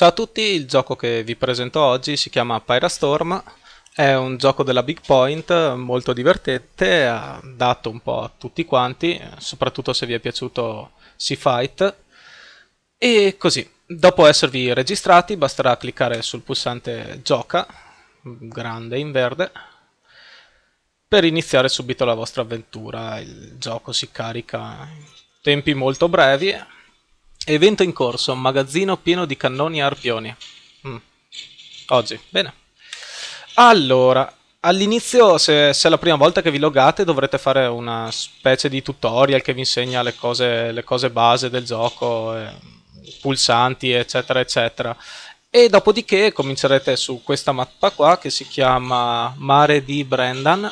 Ciao a tutti, il gioco che vi presento oggi si chiama Pyrastorm, è un gioco della Big Point molto divertente, dato un po' a tutti quanti, soprattutto se vi è piaciuto Sea Fight. E così, dopo esservi registrati basterà cliccare sul pulsante gioca, grande in verde, per iniziare subito la vostra avventura. Il gioco si carica in tempi molto brevi Evento in corso, magazzino pieno di cannoni e arpioni. Mm. Oggi, bene. Allora, all'inizio, se, se, è la prima volta che vi logate, dovrete fare una specie di tutorial che vi insegna le cose, le cose base del gioco, eh, pulsanti, eccetera, eccetera. E dopodiché comincerete su questa mappa qua, che si chiama Mare di Brendan,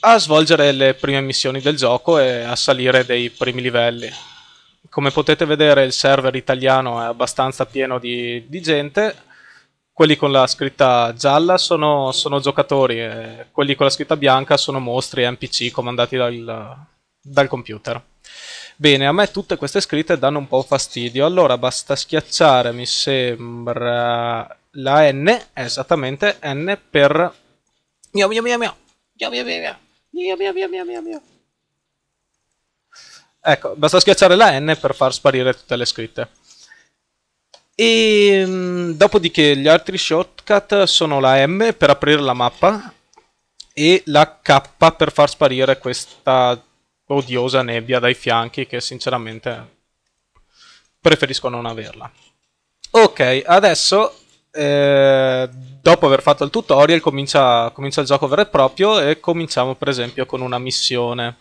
a svolgere le prime missioni del gioco e a salire dei primi livelli come potete vedere il server italiano è abbastanza pieno di, di gente, quelli con la scritta gialla sono, sono giocatori e quelli con la scritta bianca sono mostri e NPC comandati dal, dal computer. Bene, a me tutte queste scritte danno un po' fastidio, allora basta schiacciare, mi sembra, la N, esattamente N per... Mio mio mio mio, mio mio mio mio, mio mio mio mio mio mio mio Ecco, basta schiacciare la N per far sparire tutte le scritte. E ehm, dopodiché gli altri shortcut sono la M per aprire la mappa e la K per far sparire questa odiosa nebbia dai fianchi che sinceramente preferisco non averla. Ok, adesso eh, dopo aver fatto il tutorial comincia, comincia, il gioco vero e proprio e cominciamo per esempio con una missione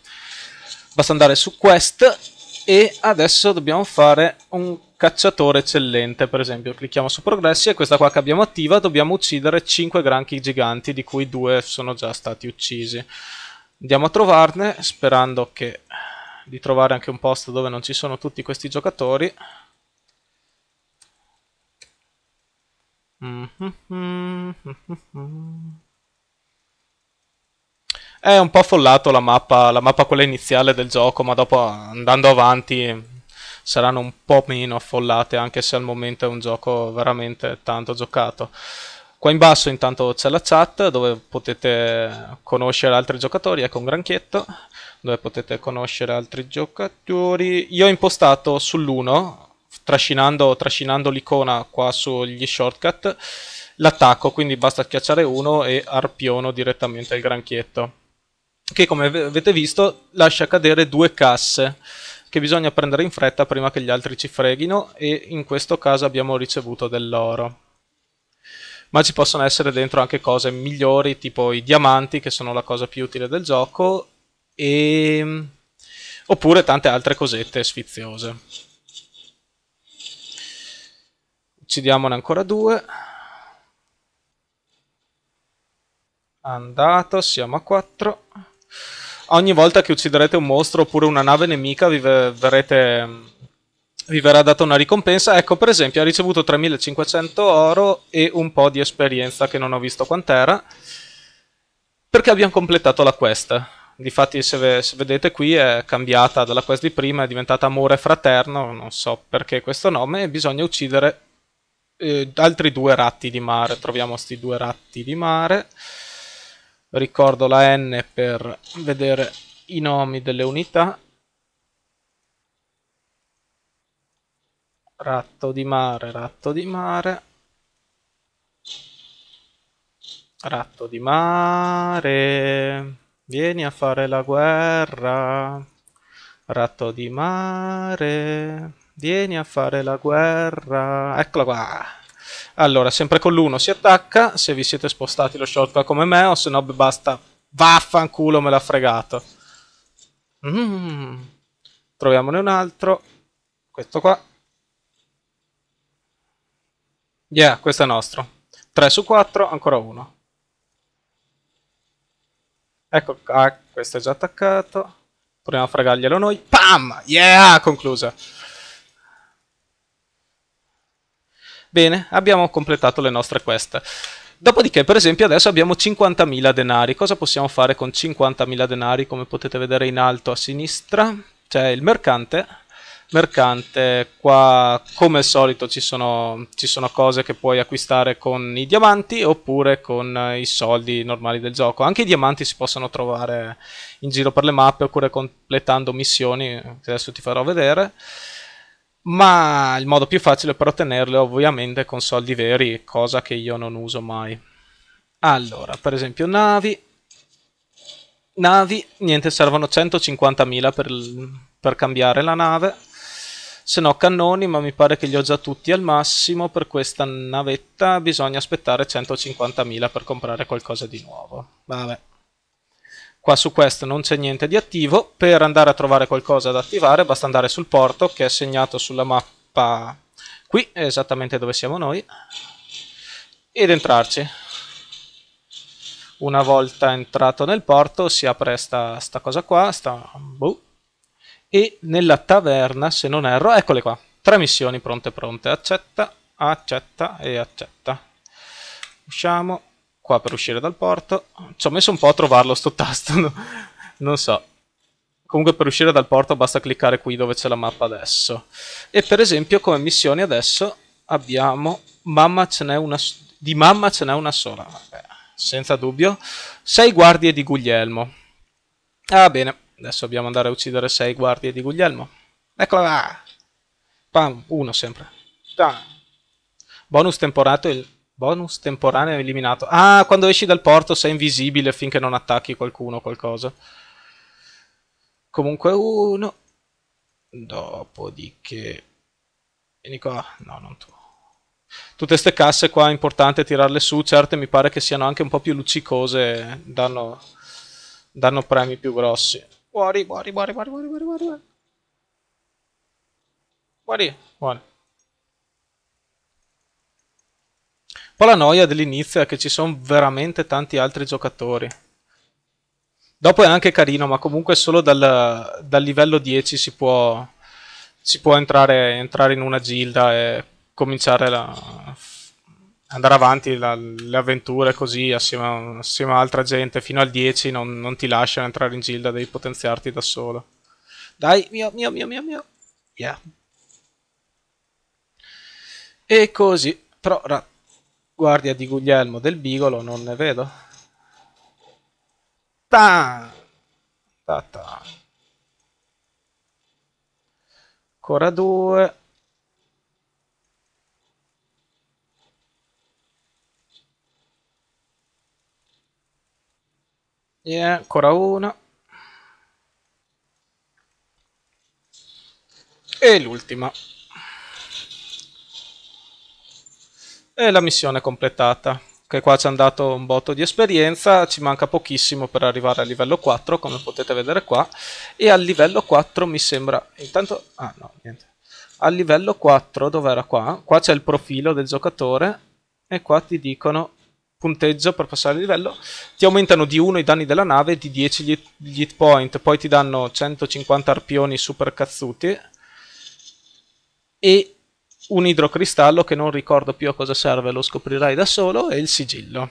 basta andare su quest e adesso dobbiamo fare un cacciatore eccellente per esempio clicchiamo su progressi e questa qua che abbiamo attiva dobbiamo uccidere 5 granchi giganti di cui 2 sono già stati uccisi andiamo a trovarne sperando che, di trovare anche un posto dove non ci sono tutti questi giocatori mm -hmm. È un po' affollato la mappa, la mappa quella iniziale del gioco, ma dopo andando avanti saranno un po' meno affollate, anche se al momento è un gioco veramente tanto giocato. Qua in basso intanto c'è la chat dove potete conoscere altri giocatori, ecco un granchietto, dove potete conoscere altri giocatori. Io ho impostato sull'1, trascinando, trascinando l'icona qua sugli shortcut, l'attacco, quindi basta schiacciare 1 e arpiono direttamente il granchietto che come avete visto lascia cadere due casse che bisogna prendere in fretta prima che gli altri ci freghino e in questo caso abbiamo ricevuto dell'oro ma ci possono essere dentro anche cose migliori tipo i diamanti che sono la cosa più utile del gioco e... Ehm, oppure tante altre cosette sfiziose uccidiamone ancora due andato siamo a 4 Ogni volta che ucciderete un mostro oppure una nave nemica vi, verrete, vi verrà data una ricompensa. Ecco, per esempio, ha ricevuto 3500 oro e un po' di esperienza che non ho visto quant'era, perché abbiamo completato la quest. Difatti, se, ve, se vedete qui, è cambiata dalla quest di prima, è diventata Amore Fraterno, non so perché questo nome, e bisogna uccidere eh, altri due ratti di mare. Troviamo questi due ratti di mare ricordo la N per vedere i nomi delle unità ratto di mare, ratto di mare ratto di mare vieni a fare la guerra ratto di mare vieni a fare la guerra Eccolo qua allora, sempre con l'1 si attacca, se vi siete spostati lo shortcut come me, o se no basta, vaffanculo me l'ha fregato. Mm. Troviamone un altro, questo qua. Yeah, questo è nostro. 3 su 4, ancora uno. Ecco, ah, questo è già attaccato. Proviamo a fregarglielo noi. Pam! Yeah! Conclusa. Bene, abbiamo completato le nostre quest. Dopodiché, per esempio, adesso abbiamo 50.000 denari. Cosa possiamo fare con 50.000 denari? Come potete vedere in alto a sinistra c'è il mercante. Mercante, qua come al solito ci sono, ci sono cose che puoi acquistare con i diamanti oppure con eh, i soldi normali del gioco. Anche i diamanti si possono trovare in giro per le mappe oppure completando missioni, che adesso ti farò vedere ma il modo più facile per ottenerle ovviamente con soldi veri, cosa che io non uso mai. Allora, per esempio navi, navi, niente, servono 150.000 per, per cambiare la nave, se no cannoni, ma mi pare che li ho già tutti al massimo, per questa navetta bisogna aspettare 150.000 per comprare qualcosa di nuovo. Vabbè. Qua su questo non c'è niente di attivo, per andare a trovare qualcosa da attivare basta andare sul porto che è segnato sulla mappa qui, esattamente dove siamo noi, ed entrarci. Una volta entrato nel porto si apre sta, sta cosa qua, sta, boh, e nella taverna, se non erro, eccole qua, tre missioni pronte pronte, accetta, accetta e accetta. Usciamo, qua per uscire dal porto. Ci ho messo un po' a trovarlo sto tasto, no? non so. Comunque per uscire dal porto basta cliccare qui dove c'è la mappa adesso. E per esempio come missioni adesso abbiamo mamma ce n'è una di mamma ce n'è una sola, Vabbè, eh, senza dubbio. Sei guardie di Guglielmo. Ah bene, adesso dobbiamo andare a uccidere sei guardie di Guglielmo. Eccola là. Pam, uno sempre. Pam. Bonus temporato il Bonus temporaneo eliminato. Ah, quando esci dal porto sei invisibile finché non attacchi qualcuno o qualcosa. Comunque uno. Dopodiché... Vieni qua. No, non tu. Tutte queste casse qua è importante tirarle su. Certe mi pare che siano anche un po' più luccicose. Danno, danno premi più grossi. Muori, muori, muori, muori, muori, muori, muori. Muori, muori. Poi la noia dell'inizio è che ci sono veramente tanti altri giocatori. Dopo è anche carino, ma comunque solo dal, dal livello 10 si può, si può entrare, entrare, in una gilda e cominciare a andare avanti la, le avventure così assieme a, assieme a, altra gente. Fino al 10 non, non, ti lasciano entrare in gilda, devi potenziarti da solo. Dai, mio, mio, mio, mio, mio. Yeah. E così, però... Guardia di Guglielmo del Bigolo, non ne vedo. Ta! Ta, ta. Ancora due. E ancora una. E l'ultima. e la missione è completata che qua ci hanno dato un botto di esperienza ci manca pochissimo per arrivare al livello 4 come potete vedere qua e al livello 4 mi sembra intanto ah no niente al livello 4 dov'era qua? qua c'è il profilo del giocatore e qua ti dicono punteggio per passare il livello ti aumentano di 1 i danni della nave e di 10 gli, gli hit point poi ti danno 150 arpioni super cazzuti e un idrocristallo che non ricordo più a cosa serve, lo scoprirai da solo, e il sigillo.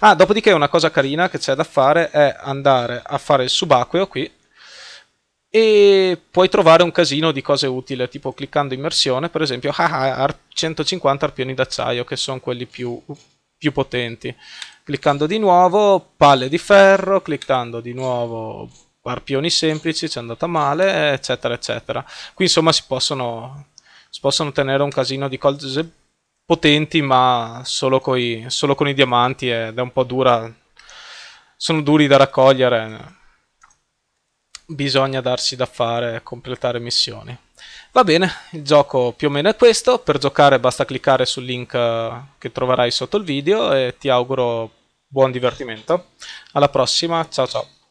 Ah, dopodiché una cosa carina che c'è da fare è andare a fare il subacqueo qui e puoi trovare un casino di cose utili, tipo cliccando immersione, per esempio ah, 150 ah, arpioni d'acciaio che sono quelli più, più potenti. Cliccando di nuovo palle di ferro, cliccando di nuovo arpioni semplici, ci è andata male, eccetera, eccetera. Qui insomma si possono possono ottenere un casino di cose potenti, ma solo, coi, solo con i diamanti ed è un po' dura. Sono duri da raccogliere. Bisogna darsi da fare e completare missioni. Va bene, il gioco più o meno è questo. Per giocare basta cliccare sul link eh, che troverai sotto il video e ti auguro buon divertimento. Alla prossima, ciao ciao.